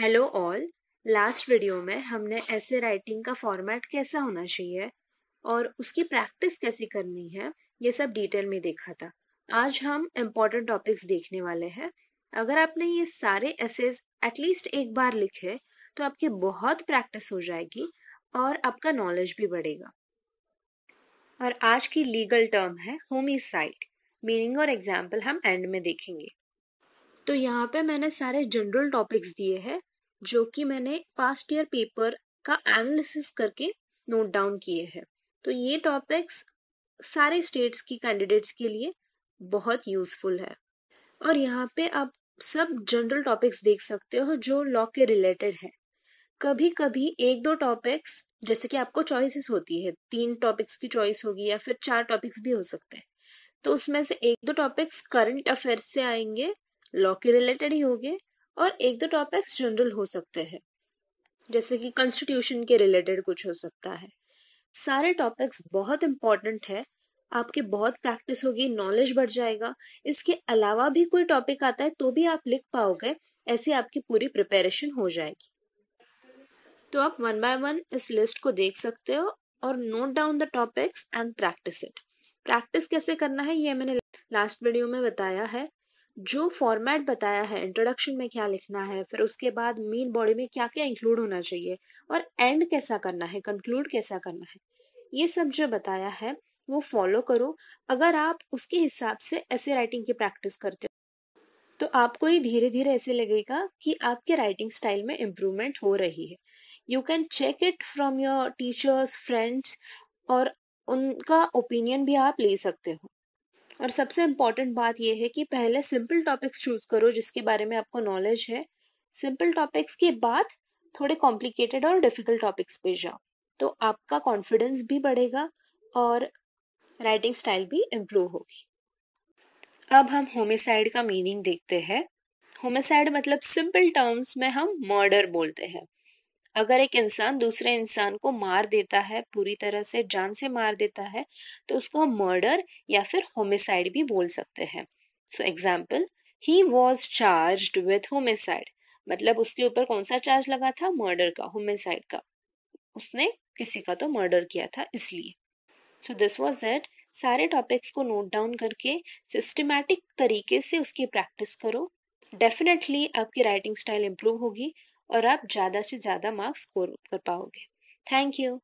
hello all last video में हमने ऐसे राइटिंग का फॉर्मेट कैसा होना चाहिए और उसकी प्रैक्टिस कैसी करनी है ये सब डिटेल में देखा था आज हम इम्पोर्टेंट टॉपिक्स देखने वाले हैं अगर आपने ये सारे एसेज एटलीस्ट एक बार लिखे तो आपकी बहुत प्रैक्टिस हो जाएगी और आपका नॉलेज भी बढ़ेगा और आज की लीगल टर्म है होमिसाइड मीनिंग और एग्जाम्पल हम एंड में देखेंगे तो यहाँ पे मैंने सारे जनरल टॉपिक्स दिए हैं जो कि मैंने पास्ट ईयर पेपर का एनालिसिस करके नोट डाउन किए हैं तो ये टॉपिक्स सारे स्टेट्स की कैंडिडेट्स के लिए बहुत यूजफुल है और यहाँ पे आप सब जनरल टॉपिक्स देख सकते हो जो लॉ के रिलेटेड है कभी कभी एक दो टॉपिक्स जैसे कि आपको चॉइसेस होती है तीन टॉपिक्स की चॉइस होगी या फिर चार टॉपिक्स भी हो सकते हैं तो उसमें से एक दो टॉपिक्स करंट अफेयर से आएंगे लॉ के रिलेटेड ही होंगे और एक दो टॉपिक्स जनरल हो सकते हैं जैसे कि कॉन्स्टिट्यूशन के रिलेटेड कुछ हो सकता है सारे टॉपिक्स बहुत इंपॉर्टेंट है आपके बहुत प्रैक्टिस होगी नॉलेज बढ़ जाएगा इसके अलावा भी कोई टॉपिक आता है तो भी आप लिख पाओगे ऐसे आपकी पूरी प्रिपेरेशन हो जाएगी तो आप वन बाय वन इस लिस्ट को देख सकते हो और note down the topics and practice it practice कैसे करना है ये मैंने लास्ट वीडियो में बताया है जो फॉर्मेट बताया है इंट्रोडक्शन में क्या लिखना है फिर उसके बाद मेन बॉडी में क्या क्या इंक्लूड होना चाहिए और एंड कैसा करना है कंक्लूड कैसा करना है ये सब जो बताया है वो फॉलो करो अगर आप उसके हिसाब से ऐसे राइटिंग की प्रैक्टिस करते हो तो आपको ही धीरे धीरे ऐसे लगेगा कि आपके राइटिंग स्टाइल में इम्प्रूवमेंट हो रही है you can check it from your teachers friends और उनका ओपिनियन भी आप ले सकते हो और सबसे इम्पॉर्टेंट बात यह है कि पहले सिंपल टॉपिक्स चूज करो जिसके बारे में आपको नॉलेज है सिंपल टॉपिक्स के बाद थोड़े कॉम्प्लिकेटेड और डिफिकल्ट टॉपिक्स पे जाओ तो आपका कॉन्फिडेंस भी बढ़ेगा और राइटिंग स्टाइल भी इम्प्रूव होगी अब हम होमिसाइड का मीनिंग देखते हैं होमिसाइड मतलब सिंपल टर्म्स में हम मर्डर बोलते हैं अगर एक इंसान दूसरे इंसान को मार देता है पूरी तरह से जान से मार देता है तो उसको हम मर्डर या फिर होमिसाइड भी बोल सकते हैं so example he was charge with homicide मतलब उसके ऊपर कौन सा चार्ज लगा था मर्डर का होमिसाइड का उसने किसी का तो मर्डर किया था इसलिए सो दिस वॉज दैट सारे टॉपिक्स को नोट डाउन करके सिस्टमैटिक तरीके से उसकी प्रैक्टिस करो डेफिनेटली आपकी राइटिंग स्टाइल इंप्रूव होगी और आप ज़्यादा से ज़्यादा मार्क्स स्कोर कर पाओगे थैंक यू